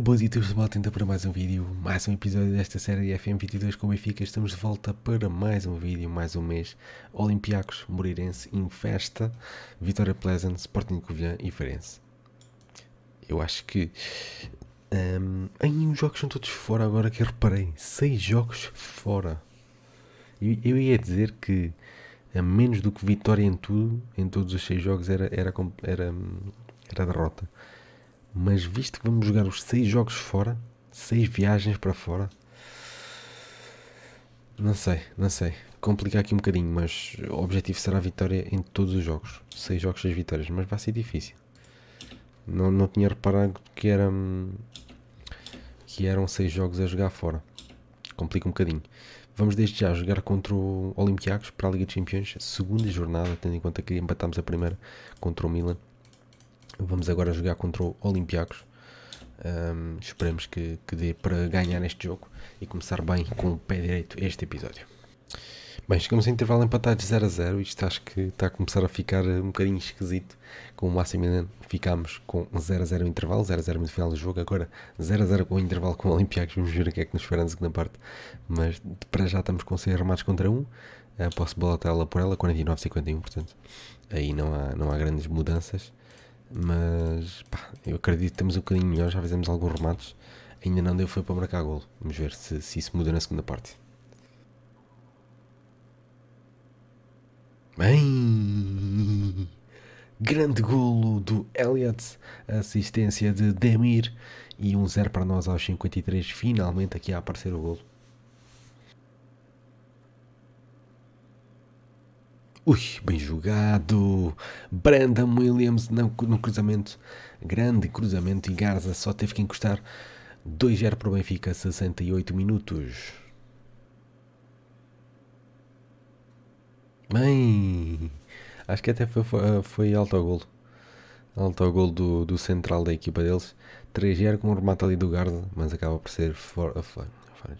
Boas e todos mal tenta para mais um vídeo, mais um episódio desta série FM22 com o Benfica. Estamos de volta para mais um vídeo, mais um mês. Olympiacos, Moreirense, Infesta, Vitória Pleasant, Sporting Covilhã e Farense. Eu acho que. Um, em os jogos são todos fora agora que eu reparei. Seis jogos fora. Eu, eu ia dizer que a menos do que vitória em tudo, em todos os seis jogos, era, era, era, hum, era derrota mas visto que vamos jogar os seis jogos fora, seis viagens para fora, não sei, não sei. Complicar aqui um bocadinho, mas o objetivo será a vitória em todos os jogos. Seis jogos, seis vitórias, mas vai ser difícil. Não, não tinha reparado que eram, que eram seis jogos a jogar fora. Complica um bocadinho. Vamos desde já jogar contra o Olympiacos para a Liga dos Campeões, segunda jornada, tendo em conta que empatámos a primeira contra o Milan. Vamos agora jogar contra o Olympiacos. Um, esperemos que, que dê para ganhar este jogo e começar bem com o pé direito este episódio. Bem, chegamos a intervalo empatados 0 a 0. Isto acho que está a começar a ficar um bocadinho esquisito. Com o Massimiliano ficámos com 0 a 0 o intervalo, 0 a 0 no final do jogo. Agora 0 a 0 com o intervalo com o Olympiacos. Vamos ver o que é que nos espera na segunda parte. Mas para já estamos com 6 armados contra 1. Posso posse de bola ela por ela, 49-51. Portanto, aí não há, não há grandes mudanças. Mas pá, eu acredito que estamos um bocadinho melhor, já fizemos alguns remates. Ainda não deu, foi para marcar golo. Vamos ver se, se isso muda na segunda parte. Bem, grande golo do Elliot, assistência de Demir e um 0 para nós aos 53. Finalmente aqui a aparecer o golo. Ui, bem jogado. Brandon Williams no, no cruzamento. Grande cruzamento e Garza só teve que encostar 2-0 para o Benfica, 68 minutos. Bem, acho que até foi, foi, foi alto ao golo. Alto ao golo do, do central da equipa deles. 3-0 com o remate ali do Garza, mas acaba por ser fora, for, for,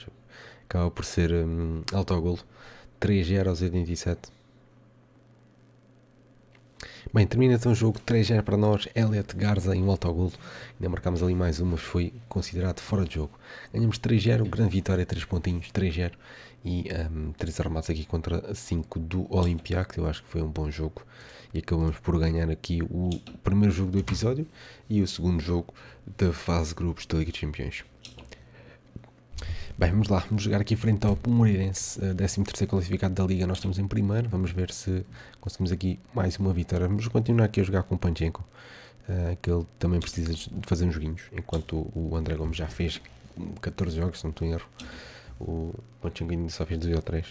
acaba por ser um, alto ao golo. 3-0 aos 87. Bem, termina então o jogo 3-0 para nós, Elliot Garza em um autogolo, ainda marcámos ali mais uma, mas foi considerado fora de jogo. Ganhamos 3-0, grande vitória, 3 pontinhos, 3-0 e um, 3 armados aqui contra 5 do Olympiacos, eu acho que foi um bom jogo e acabamos por ganhar aqui o primeiro jogo do episódio e o segundo jogo da fase grupos da Liga de Campeões. Bem, vamos lá, vamos jogar aqui frente ao Pomoreirense, 13º eh, qualificado da Liga, nós estamos em primeiro, vamos ver se conseguimos aqui mais uma vitória. Vamos continuar aqui a jogar com o Panchenko, eh, que ele também precisa de fazer uns joguinhos, enquanto o André Gomes já fez 14 jogos, se não estou em erro. O Panchenko ainda só fez 2 ou 3.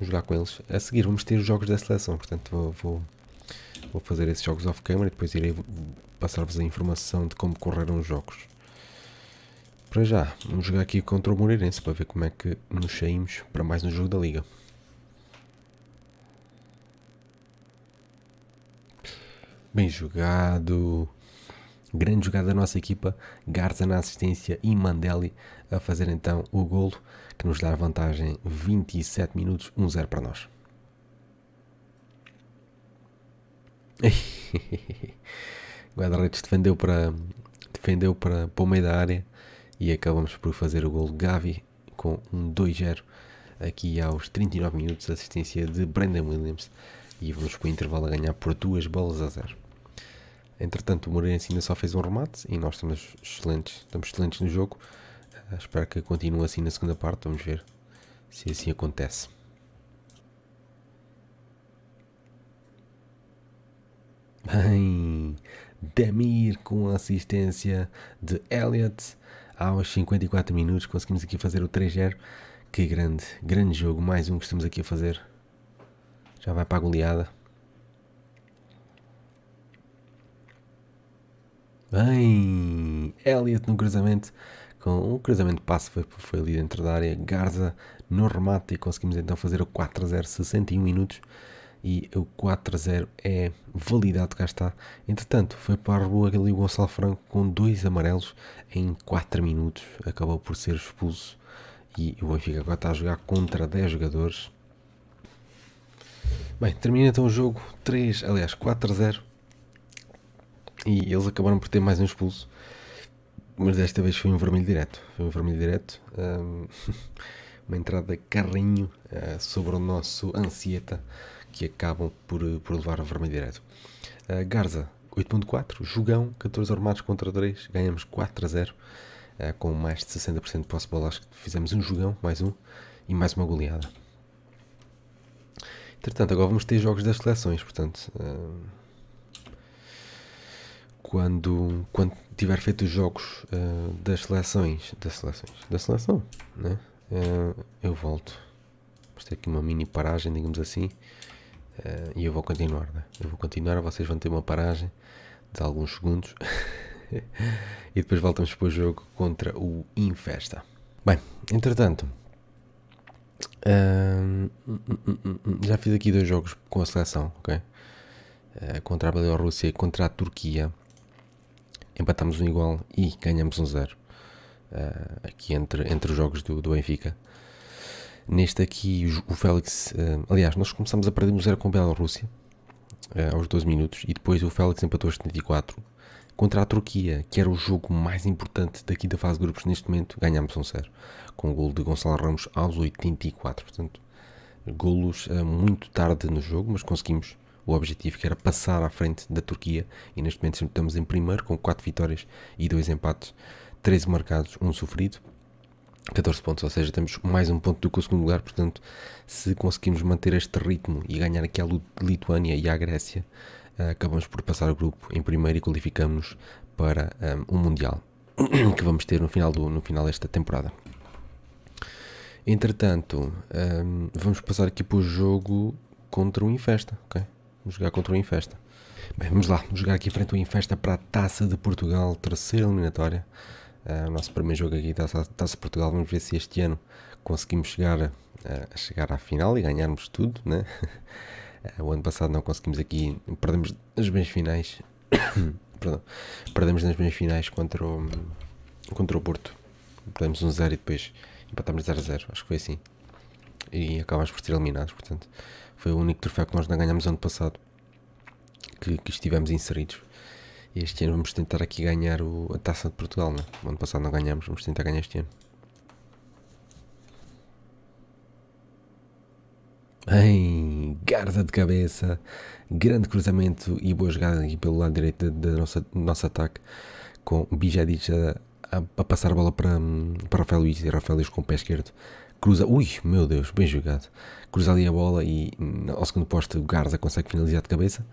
Vamos jogar com eles. A seguir vamos ter os jogos da seleção, portanto vou, vou, vou fazer esses jogos off-camera e depois irei passar-vos a informação de como correram os jogos para já. Vamos jogar aqui contra o Moreirense para ver como é que nos saímos para mais um jogo da Liga. Bem jogado. Grande jogada da nossa equipa. Garza na assistência e Mandelli a fazer então o golo que nos dá vantagem 27 minutos 1-0 para nós. Guarda-redes defendeu para defendeu para, para o meio da área e acabamos por fazer o gol Gavi com um 2-0 aqui aos 39 minutos, assistência de Brandon Williams e vamos com o intervalo a ganhar por duas bolas a zero. Entretanto, o Moreirense ainda só fez um remate e nós estamos excelentes, estamos excelentes no jogo. Ah, espero que continue assim na segunda parte, vamos ver se assim acontece. Bem, Demir com assistência de Elliot aos 54 minutos conseguimos aqui fazer o 3-0. Que grande, grande jogo, mais um que estamos aqui a fazer. Já vai para a goleada. Bem, Elliot no cruzamento. Com um cruzamento de foi, foi ali dentro da área. Garza no remate e conseguimos então fazer o 4-0, 61 minutos e o 4 a 0 é validado, cá está. Entretanto, foi para a rua ali o Gonçalo Franco com dois amarelos em 4 minutos, acabou por ser expulso e o Benfica agora está a jogar contra 10 jogadores. Bem, termina então o jogo 3, aliás 4 a 0 e eles acabaram por ter mais um expulso, mas desta vez foi um vermelho direto, foi um vermelho direto. Um, uma entrada carrinho uh, sobre o nosso ansieta que acabam por, eh, por levar a vermelho direto. Uh, Garza, 8.4, Jogão, 14 armados contra 3, ganhamos 4 a 0, uh, eh, com mais de 60% de posse de bola, acho que fizemos um jogão, mais um, e mais uma goleada. Entretanto, agora vamos ter jogos das seleções, portanto... Uh, quando, quando tiver feito os jogos uh, das seleções, das seleções, da seleção, né? Uh, eu volto. Vamos ter é aqui uma mini paragem, digamos assim. Uh, e eu vou continuar, né? Eu vou continuar, vocês vão ter uma paragem de alguns segundos. e depois voltamos para o jogo contra o Infesta. Bem, entretanto, uh, já fiz aqui dois jogos com a seleção, ok? Uh, contra a Bielorrússia e contra a Turquia. Empatamos um igual e ganhamos um zero. Eh, aqui entre, entre os jogos do, do Benfica. Neste aqui, o Félix. Uh, aliás, nós começamos a perder um zero com a Bielorrússia, uh, aos 12 minutos, e depois o Félix empatou aos 74 contra a Turquia, que era o jogo mais importante daqui da fase de grupos neste momento. Ganhámos um 0 com o gol de Gonçalo Ramos aos 84. Portanto, golos uh, muito tarde no jogo, mas conseguimos o objetivo que era passar à frente da Turquia e neste momento estamos em primeiro com 4 vitórias e 2 empates, 13 marcados, 1 sofrido. 14 pontos, ou seja, temos mais um ponto do que o segundo lugar, portanto, se conseguirmos manter este ritmo e ganhar aqui a Lituânia e a Grécia, eh, acabamos por passar o grupo em primeiro e qualificamos para eh, um, o Mundial que vamos ter no final, do, no final desta temporada. Entretanto, um, eh, vamos passar aqui para o jogo contra o Infesta, ok? Vamos jogar contra o Infesta. Bem, vamos lá, vamos jogar aqui frente ao Infesta para a Taça de Portugal, terceira eliminatória. Eh, o nosso primeiro jogo aqui da Taça Portugal. Vamos ver se este ano conseguimos chegar, a chegar à final e ganharmos tudo, né? Eh, o ano passado não conseguimos aqui, perdemos nas bens finais, perdão, perdemos nas meias finais contra o, contra o Porto. Perdemos 1-0 um e depois empatámos 0-0, acho que foi assim. E acabámos por ser eliminados, portanto, foi o único troféu que nós não ganhámos ano passado que, que estivemos inseridos este ano vamos tentar aqui ganhar o, a taça de Portugal, né? O ano passado não ganhámos, vamos tentar ganhar este ano. Bem, garda de cabeça, grande cruzamento e boa jogada aqui pelo lado direito da nossa nosso ataque, com Bijadic a, a, a, passar a bola para, para Rafael Luiz e Rafael Luiz com o pé esquerdo. Cruza, ui, meu Deus, bem jogado. Cruza ali a bola e ao segundo posto o Garza consegue finalizar de cabeça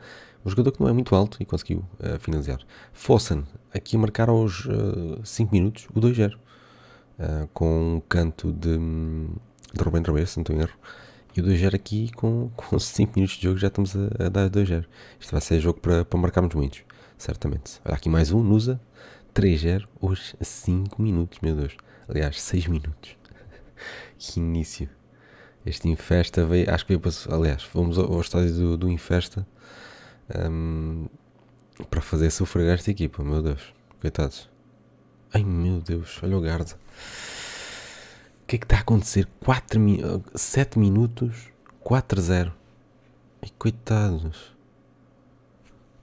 um jogador que não é muito alto e conseguiu uh, eh, financiar. Fossen, aqui a marcar aos 5 uh, eh, minutos o 2-0. Uh, eh, com um canto de, de Rubén Rabé, se não estou em erro. E o 2-0 aqui com, com 5 minutos de jogo já estamos a, a dar 2-0. Isto vai ser jogo para, para marcarmos muitos, certamente. Olha aqui mais um, Nusa. 3-0, hoje 5 minutos, meu Deus. Aliás, 6 minutos. que início. Este Infesta veio, acho que veio para. Aliás, fomos ao, ao estádio do, do Infesta um, para fazer sofrer esta equipa, meu Deus, coitados. Ai meu Deus, olha o Garda. O que é que está a acontecer? 4 mi 7 minutos, 4-0. Ai coitados.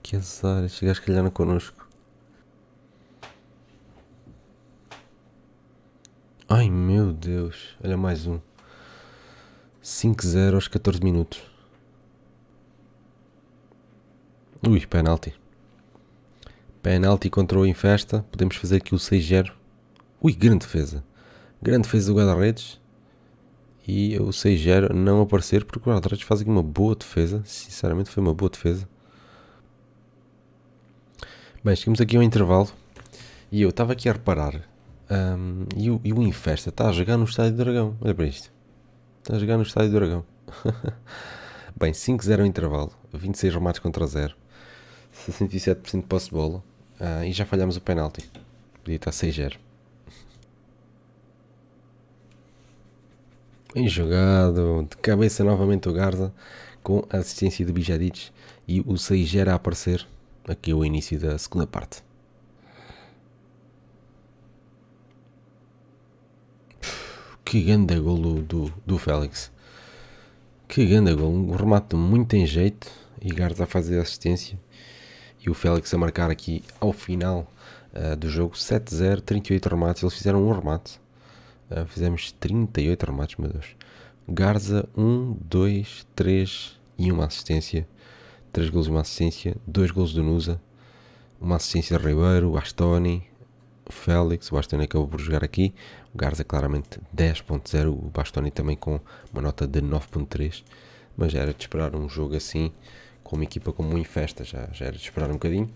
Que azar, estes gajos calharam connosco. Ai meu Deus, olha mais um. 5-0 aos 14 minutos. Ui, penalti. Penalti contra o Infesta. Podemos fazer aqui o 6-0. Ui, grande defesa. Grande defesa do guarda-redes. E o 6-0 não aparecer porque o guarda-redes faz aqui uma boa defesa. Sinceramente foi uma boa defesa. Bem, chegamos aqui ao intervalo. E eu estava aqui a reparar. Um, e, o, e o Infesta está a jogar no Estádio do Dragão. Olha para isto. Está a jogar no Estádio do Dragão. Bem, 5-0 ao intervalo. 26 remates contra 0. 67% de posse de bola. e já falhámos o penalti. Podia estar 6-0. Bem jogado. De cabeça novamente o Garza. Com a assistência de Bijadic. E o 6-0 a aparecer. Aqui é o início da segunda parte. Que grande gol do, do, do Félix. Que grande gol. Um remate muito em jeito. E Garza a fazer assistência e o Félix a marcar aqui ao final uh, do jogo 7-0, 38 remates, eles fizeram um remate, uh, fizemos 38 remates, meu Deus. Garza 1, 2, 3 e uma assistência, 3 gols e uma assistência, 2 gols do Nusa, uma assistência de Ribeiro, Bastoni, Félix, o Bastoni acabou por jogar aqui, o Garza claramente 10.0, o Bastoni também com uma nota de 9.3, mas era de esperar um jogo assim, com uma equipa como o Infesta, já, já era de esperar um bocadinho.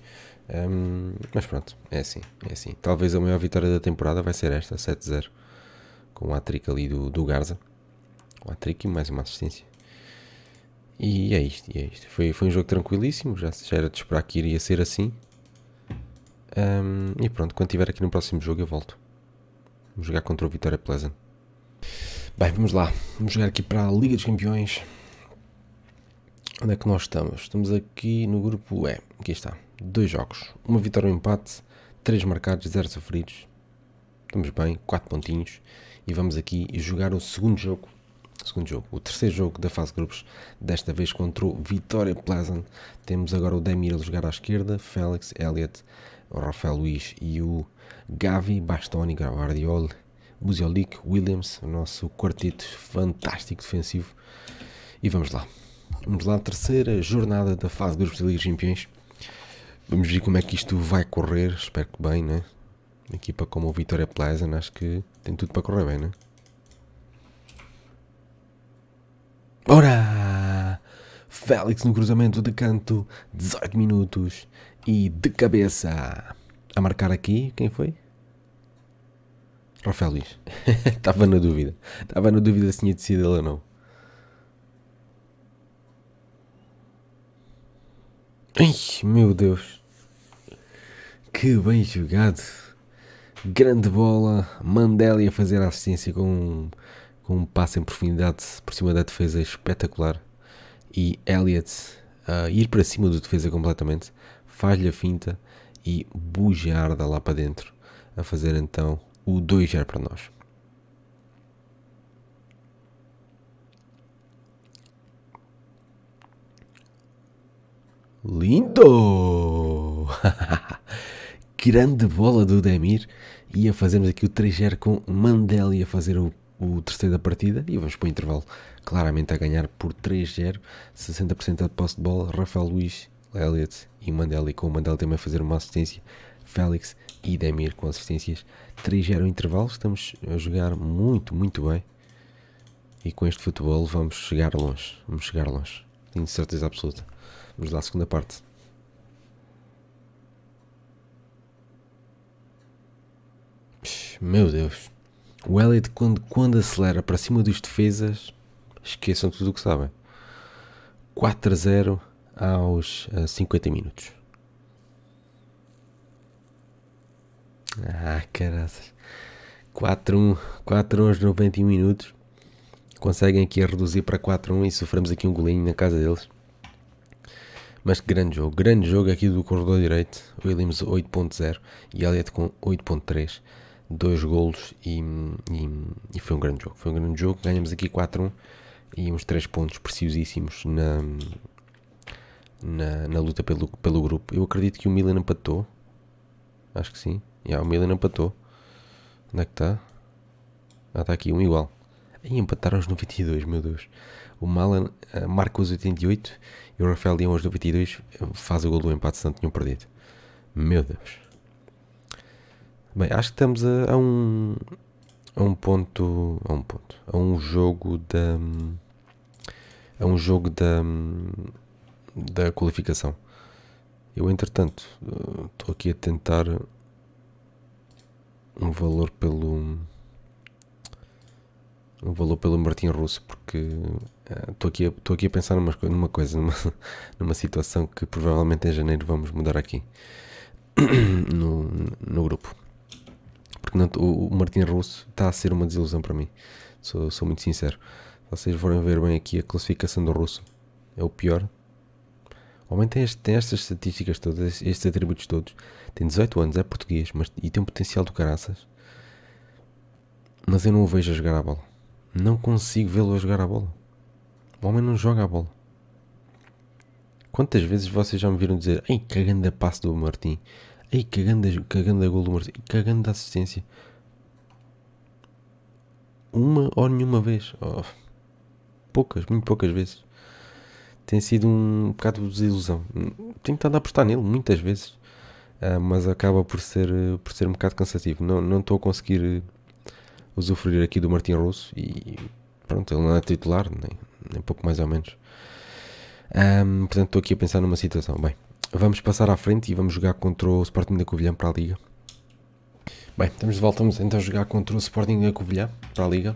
Um, mas pronto, é assim, é assim. Talvez a maior vitória da temporada vai ser esta, 7-0, com o atrick ali do, do Garza. O atrick e mais uma assistência. E é isto, e é isto. Foi, foi um jogo tranquilíssimo, já, já era de esperar que iria ser assim. Um, e pronto, quando estiver aqui no próximo jogo eu volto. Vamos jogar contra o Vitória Pleasant. Bem, vamos lá. Vamos jogar aqui para a Liga dos Campeões. Onde é que nós estamos? Estamos aqui no grupo E. Aqui está. Dois jogos. Uma vitória, um empate. Três marcados, zero sofridos. Estamos bem. Quatro pontinhos. E vamos aqui jogar o segundo jogo. Segundo jogo. O terceiro jogo da fase de grupos. Desta vez contra o Vitória Pleasant. Temos agora o Demir a jogar à esquerda. Félix, Elliot, o Rafael Luiz e o Gavi, Bastoni, Guardiol, Buziolik, Williams. O nosso quarteto fantástico defensivo. E vamos lá. Vamos lá, terceira jornada da fase dos grupos Campeões. Vamos ver como é que isto vai correr, espero que bem, né? Uma equipa como o Vitória Plaza, acho que tem tudo para correr bem, né? Ora! Félix no cruzamento de canto, 18 minutos e de cabeça. A marcar aqui, quem foi? Rafael Luís. Estava na dúvida. Estava na dúvida se tinha decidido ele ou não. Ai, meu Deus. Que bem jogado. Grande bola. Mandeli a fazer a assistência com um, com um passo em profundidade por cima da defesa espetacular. E Elliot a ah, ir para cima do defesa completamente. Faz-lhe a finta e arda lá para dentro. A fazer então o 2-0 para nós. Lindo! Grande bola do Demir. E a fazermos aqui o 3-0 com Mandeli a fazer o, o terceiro da partida. E vamos para o intervalo claramente a ganhar por 3-0. 60% de posse de bola. Rafael Luiz, Elliot e Mandeli. Com o Mandeli também a fazer uma assistência. Félix e Demir com assistências. 3-0 o intervalo. Estamos a jogar muito, muito bem. E com este futebol vamos chegar longe. Vamos chegar longe. Tenho certeza absoluta. Vamos lá, segunda parte. meu Deus. O Elliot, quando, quando acelera para cima dos defesas, esqueçam tudo o que sabem. 4 a 0 aos 50 eh, minutos. Ah, caraças. 4-1, 4-1 aos 91 minutos. Conseguem aqui reduzir para 4-1 e sofremos aqui um golinho na casa deles. Mas grande jogo, grande jogo aqui do corredor direito, Williams 8.0 e Elliott com 8.3, dois golos e, e, e, foi um grande jogo. Foi um grande jogo, ganhamos aqui 4-1 e uns 3 pontos preciosíssimos na, na, na, luta pelo, pelo grupo. Eu acredito que o Milan empatou, acho que sim, yeah, o Milan empatou. Onde é que está? Ah, está aqui, um igual. E empataram os 92, meu Deus. O Malan uh, eh, marca os 88 e o Rafael Leão, aos 22, faz o gol do empate, se não tinham perdido. Meu Deus. Bem, acho que estamos a, a um. A um ponto. A um ponto. A um jogo da. A um jogo da. Da qualificação. Eu, entretanto, eh, estou aqui a tentar um valor pelo o valor pelo Martim Russo, porque estou uh, aqui, a, aqui a pensar numa, numa coisa, numa, numa situação que provavelmente em janeiro vamos mudar aqui no, no grupo. Porque não, o, o Martim Russo está a ser uma desilusão para mim, sou, sou muito sincero. Vocês forem ver bem aqui a classificação do Russo, é o pior. O homem tem, este, tem estas estatísticas todas, estes atributos todos. Tem 18 anos, é português mas, e tem um potencial do caraças. Mas eu não o vejo a jogar a bola não consigo vê-lo a jogar a bola. O homem não joga a bola. Quantas vezes vocês já me viram dizer Ei, cagando a passe do Martim. Ei, cagando a, cagando a gol do Martim. Cagando a assistência. Uma ou nenhuma vez. Oh. Poucas, muito poucas vezes. Tem sido um bocado de desilusão. Tenho estado a apostar nele muitas vezes. Ah, mas acaba por ser, por ser um bocado cansativo. Não estou a conseguir usufruir aqui do Martin Russo e pronto, ele não é titular, nem, nem pouco mais ou menos. Um, portanto, estou aqui a pensar numa situação. Bem, vamos passar à frente e vamos jogar contra o Sporting da Covilhã para a Liga. Bem, estamos de volta, vamos então jogar contra o Sporting da Covilhã para a Liga.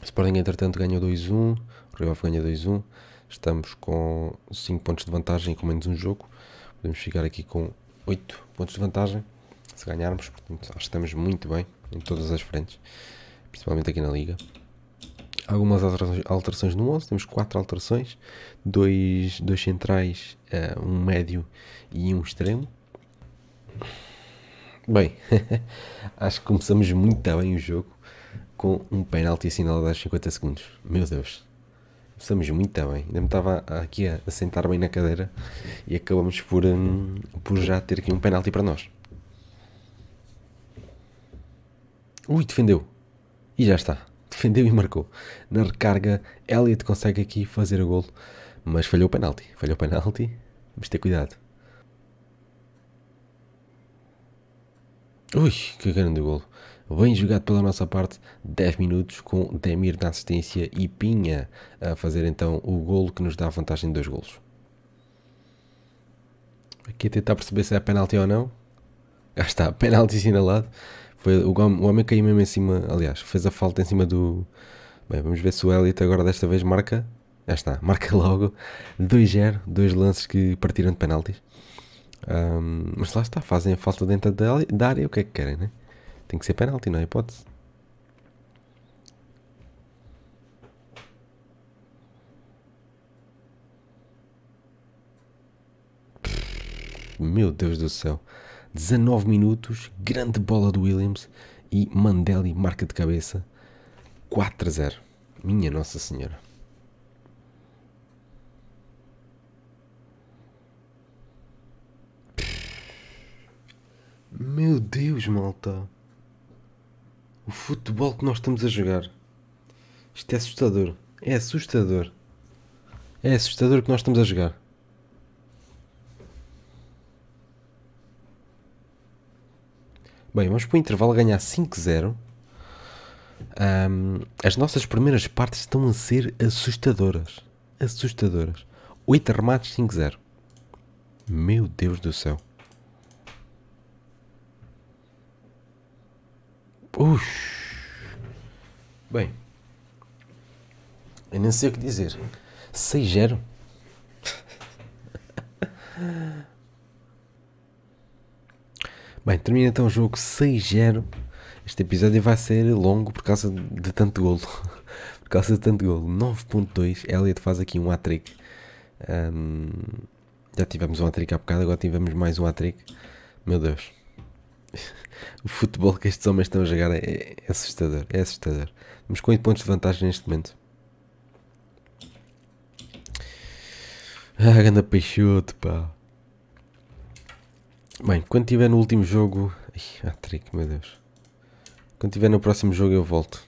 O Sporting, entretanto, ganhou 2-1, o Rio Ave ganha 2-1. Estamos com 5 pontos de vantagem e com menos um jogo. Podemos ficar aqui com 8 pontos de vantagem se ganharmos, portanto, acho que estamos muito bem em todas as frentes, principalmente aqui na Liga. Algumas alterações, no 11, temos quatro alterações: dois, dois centrais, uh, um médio e um extremo. Bem, acho que começamos muito bem o jogo com um penalti assinalado aos 50 segundos. Meu Deus, começamos muito bem. Ainda me estava aqui a, sentar bem na cadeira e acabamos por, um, por já ter aqui um penalti para nós. Ui, defendeu. E já está. Defendeu e marcou. Na recarga, Elliot consegue aqui fazer o golo, mas falhou o penalti. Falhou o penalti. Vamos ter cuidado. Ui, que grande golo. Bem jogado pela nossa parte, 10 minutos com Demir na assistência e Pinha a fazer então o golo que nos dá a vantagem de dois golos. Aqui a tentar perceber se é penalti ou não. Já está, penalti assinalado. Foi, o, o homem caiu mesmo em cima, aliás, fez a falta em cima do. Bem, vamos ver se o Elliot agora desta vez marca. Já está, marca logo 2-0, dois lances que partiram de penaltis. Um, mas lá está, fazem a falta dentro da, área, o que é que querem, né? Tem que ser penalti, não é hipótese. Meu Deus do céu. 19 minutos, grande bola do Williams e Mandelli marca de cabeça 4 a 0. Minha Nossa Senhora. Meu Deus, malta. O futebol que nós estamos a jogar. Isto é assustador. É assustador. É assustador que nós estamos a jogar. Bem, vamos para o intervalo ganhar 5-0. Um, as nossas primeiras partes estão a ser assustadoras. Assustadoras. 8 remates, 5-0. Meu Deus do céu. Ux. Bem. Eu nem sei o que dizer. 6-0. Bem, termina então o jogo 6-0. Este episódio vai ser longo por causa de tanto golo. por causa de tanto golo. 9.2. Elliot faz aqui um hat-trick. Um, já tivemos um hat-trick há bocado, agora tivemos mais um hat-trick. Meu Deus. o futebol que estes homens estão a jogar é, é assustador. É assustador. Estamos com 8 pontos de vantagem neste momento. Ah, grande peixoto, pá. Bem, quando estiver no último jogo. Ai, ah, trick, meu Deus. Quando estiver no próximo jogo, eu volto.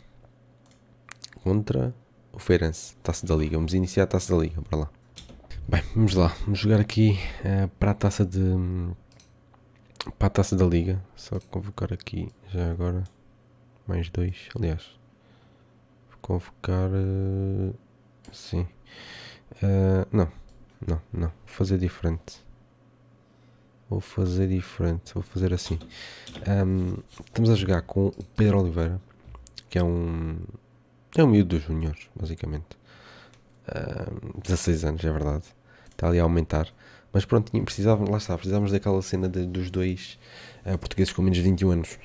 Contra o Feirense, taça da Liga. Vamos iniciar a taça da Liga, para lá. Bem, vamos lá. Vamos jogar aqui uh, para a taça de. para a taça da Liga. Só convocar aqui já agora. Mais dois, aliás. Vou convocar. Uh, sim. Uh, não, não, não. Vou fazer diferente. Vou fazer diferente, vou fazer assim. Um, estamos a jogar com o Pedro Oliveira, que é um. É um miúdo dos juniores, basicamente. Um, 16 anos, é verdade. Está ali a aumentar. Mas pronto, precisávamos, lá está, precisávamos daquela cena de, dos dois uh, portugueses com menos de 21 anos.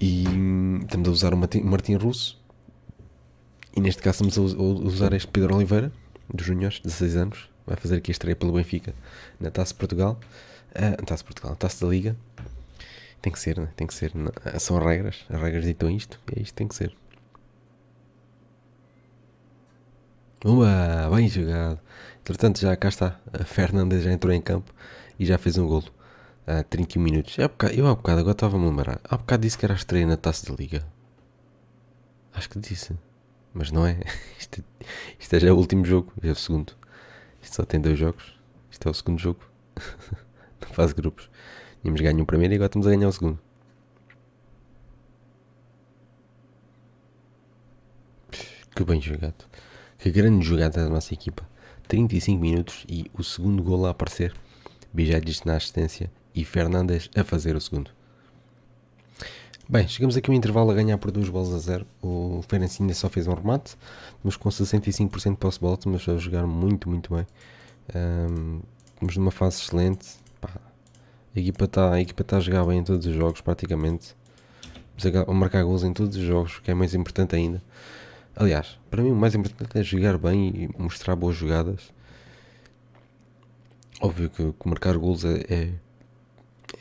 E um, estamos a usar o Martin, o Martin Russo. E neste caso estamos a, a usar este Pedro Oliveira, dos juniores, 16 anos. Vai fazer aqui a estreia pelo Benfica na Taça de Portugal uh, ah, Taça de Portugal, Taça da Liga. Tem que ser, né? tem que ser. Né? Ah, são regras, as regras ditam isto e é isto tem que ser. Uma, bem jogado. Entretanto, já cá está. A Fernandes já entrou em campo e já fez um golo. Há 31 minutos. Eu há bocado, eu há bocado agora estava-me a lembrar. Há bocado disse que era a estreia na taça da liga. Acho que disse. Mas não é. Isto, é, isto é já o último jogo. Já é o segundo. Isto só tem dois jogos. Isto é o segundo jogo. na fase de grupos. Tínhamos ganho o primeiro e agora estamos a ganhar o segundo. Que bem jogado. Que grande jogada da nossa equipa. 35 minutos e o segundo gol a aparecer. Bijadis na assistência e Fernandes a fazer o segundo. Bem, chegamos aqui ao intervalo a ganhar por 2 bolas a zero. O Ferencinha só fez um remate, mas com 65% de posse bola, mas a jogar muito, muito bem. Um, estamos numa fase excelente pá, a equipa está tá a jogar bem em todos os jogos praticamente. A marcar gols em todos os jogos, que é mais importante ainda. Aliás, para mim o mais importante é jogar bem e mostrar boas jogadas. Óbvio que, que marcar gols é, é,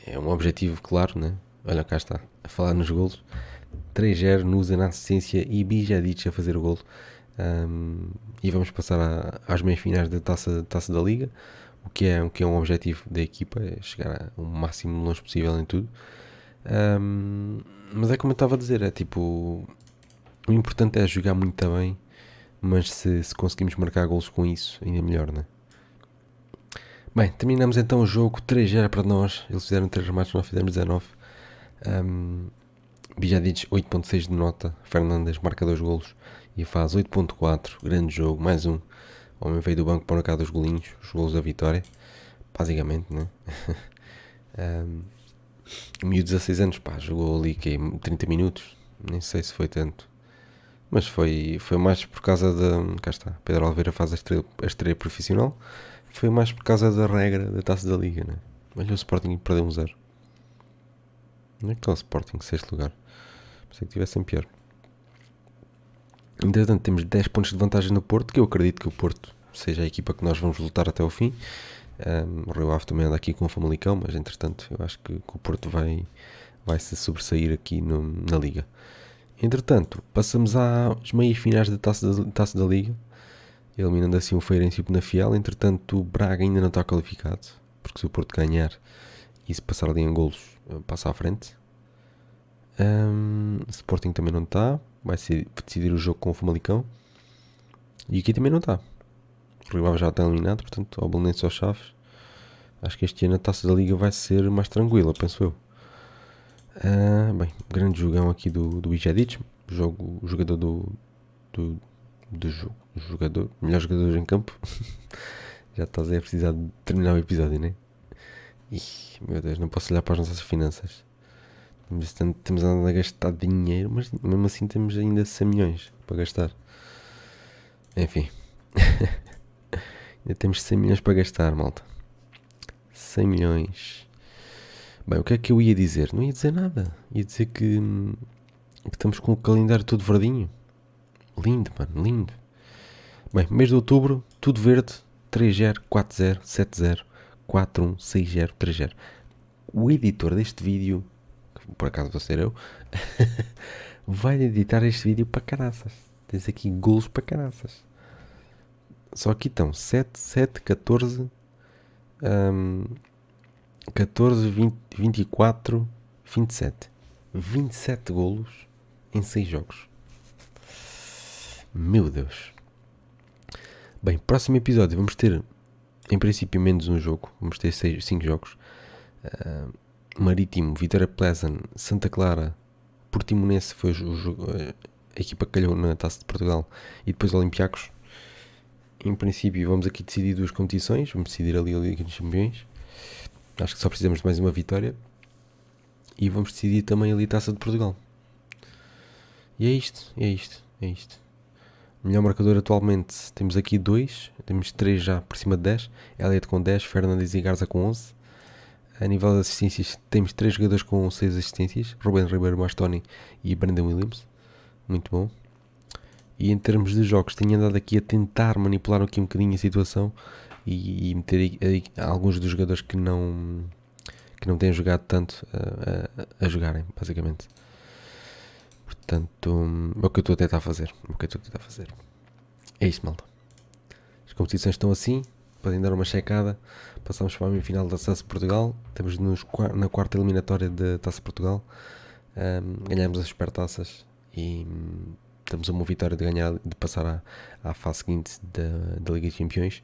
é, um objetivo claro, né? Olha, cá está, a falar nos gols. 3-0, Nusa na assistência e Bijadic a fazer o gol. Um, e vamos passar a, às meias finais da taça, taça da Liga o que é, o que é um objetivo da equipa, é chegar o máximo longe possível em tudo. Um, mas é como eu estava a dizer, é tipo, o importante é jogar muito bem, mas se, se conseguimos marcar gols com isso, ainda melhor, né? Bem, terminamos então o jogo 3-0 para nós. Eles fizeram 3 remates, nós fizemos 19. Um, Bijadic 8.6 de nota, Fernandes marca 2 golos e faz 8.4, grande jogo, mais um. O homem veio do banco para o mercado dos golinhos, os golos da vitória, basicamente, né? um, o 16 anos, pá, jogou ali que 30 minutos, nem sei se foi tanto. Mas foi, foi mais por causa da. Cá está, Pedro Oliveira faz a estreia, a estreia profissional. Foi mais por causa da regra da taça da liga, né? Olha o Sporting perdeu um zero. Não é que está o Sporting? Sexto lugar. Pensei que tivessem pior. Entretanto, temos 10 pontos de vantagem no Porto, que eu acredito que o Porto seja a equipa que nós vamos lutar até o fim. Um, o Rio Ave também anda aqui com o Famalicão, mas entretanto eu acho que, que o Porto vai, vai se sobressair aqui no, na Liga. Entretanto, passamos às meias finais da taça, da taça da Liga, eliminando assim o Feirense na Fiel. Entretanto, o Braga ainda não está qualificado, porque se o Porto ganhar e se passar ali em golos, eh, passa à frente. Um, Sporting também não está. Vai ser decidir o jogo com o Famalicão. E aqui também não está. O rival já está eliminado, portanto, ao Belenense aos Chaves. Acho que este ano a taça da liga vai ser mais tranquila, penso eu. Uh, bem, grande jogão aqui do, do Ijadic, jogo, o jogador do, do, do jogo, jogador, melhor jogador em campo. já estás aí a precisar de terminar o episódio, né? Ih, meu Deus, não posso olhar para as nossas finanças. Portanto, temos andado a gastar dinheiro, mas mesmo assim temos ainda 100 milhões para gastar. Enfim, ainda temos 100 milhões para gastar, malta. 100 milhões. Bem, o que é que eu ia dizer? Não ia dizer nada. Ia dizer que, hum, que estamos com o calendário todo verdinho. Lindo, mano, lindo. Bem, mês de outubro, tudo verde. 30, 40, 70, 41, 60, 30. O editor deste vídeo por acaso vou ser eu, vai editar este vídeo para caraças. Tens aqui golos para caraças. Só aqui estão 7, 7, 14, um, 14, 20, 24, 27. 27 golos em 6 jogos. Meu Deus. Bem, próximo episódio vamos ter, em princípio, menos um jogo. Vamos ter 5 jogos. Uh, Marítimo, Vitória Pleasant, Santa Clara, Portimonense foi o a equipa que calhou na Taça de Portugal e depois Olympiacos. Em princípio vamos aqui decidir duas competições, vamos decidir ali a Liga dos Campeões. Acho que só precisamos de mais uma vitória. E vamos decidir também ali a Taça de Portugal. E é isto, é isto, é isto. Melhor marcador atualmente temos aqui dois, temos três já por cima de 10, Elliot com 10, Fernandes e Garza com 11. A nível de assistências, temos três jogadores com seis assistências: Ruben Ribeiro, Bastoni e Brandon Williams. Muito bom. E em termos de jogos, tenho andado aqui a tentar manipular aqui um bocadinho a situação e, e meter aí, aí, alguns dos jogadores que não, que não têm jogado tanto a, eh, a, eh, a jogarem, basicamente. Portanto, hum, é o que eu estou a tentar fazer. É o que estou a tentar fazer. É isso malta. As competições estão assim podem dar uma checada. Passamos para a final da Taça Portugal. estamos nos, na quarta eliminatória da Taça Portugal. Um, ganhamos as supertaças e hum, temos uma vitória de ganhar de passar à, à fase seguinte da, da Liga de Campeões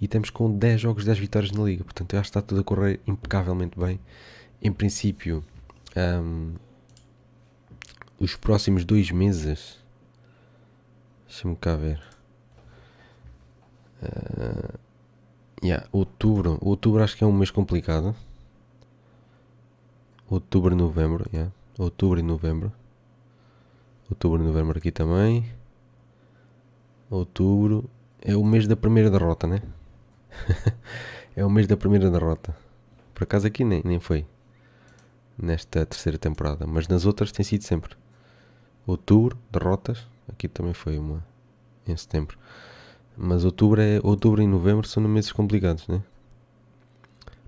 e estamos com 10 jogos, 10 vitórias na Liga portanto eu acho que está tudo a correr impecavelmente bem em princípio um, os próximos dois meses deixa-me cá ver uh, Yeah, outubro. Outubro acho que é um mês complicado. Outubro e novembro. Yeah. Outubro e novembro. Outubro e novembro aqui também. Outubro. É o mês da primeira derrota, né? é o mês da primeira derrota. Por acaso aqui nem, nem foi. Nesta terceira temporada. Mas nas outras tem sido sempre. Outubro, derrotas. Aqui também foi uma. Em setembro. Mas outubro, é, outubro e novembro são meses complicados, né?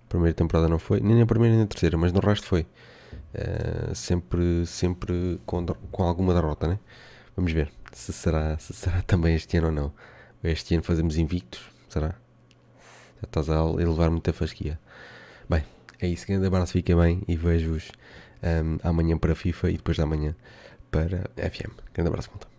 Primeira temporada não foi, nem na primeira nem na terceira, mas no resto foi. Uh, sempre sempre com, com alguma derrota, né? Vamos ver se será, se será também este ano ou não. Este ano fazemos invictos, será? Já estás a elevar muita fasquia. Bem, é isso. Grande abraço, fiquem bem e vejo-vos um, ehm, amanhã para a FIFA e depois da manhã para FM. Grande abraço, malta.